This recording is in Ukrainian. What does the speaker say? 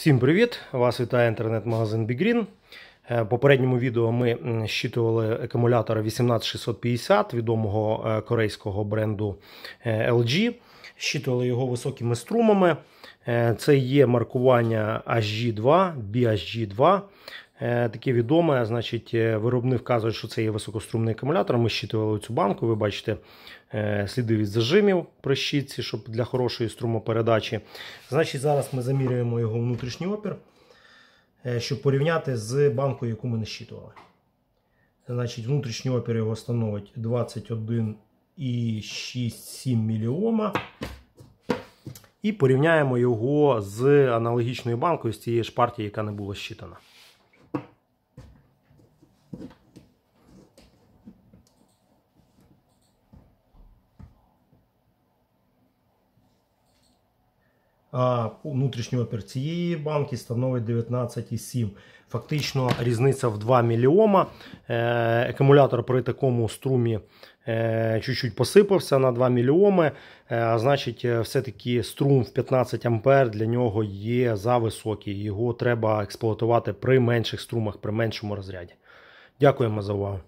Всім привіт! Вас вітає інтернет-магазин BigGreen. Е, в попередньому відео ми щитували акумулятор 18650 відомого е, корейського бренду е, LG. Щитували його високими струмами. Це є маркування HG2, BHG2. Е, таке відоме. Значить, е, виробник вказує, що це є високострумний акумулятор. Ми щитували цю банку. Ви бачите е, сліди від зажимів при щитці, щоб для хорошої струмопередачі. Значить, зараз ми замірюємо його внутрішній опір, щоб порівняти з банкою, яку ми не щитували. Значить, внутрішній опір його становить 21,67 мільйома. І порівняємо його з аналогічною банкою з цієї ж партії, яка не була щитана. а внутрішній опір цієї банки становить 19,7. Фактично різниця в 2 мільйома. Екумулятор при такому струмі е, чуть-чуть посипався на 2 мільйоми. Е, значить, е, все-таки струм в 15 ампер для нього є зависокий. Його треба експлуатувати при менших струмах, при меншому розряді. Дякуємо за увагу.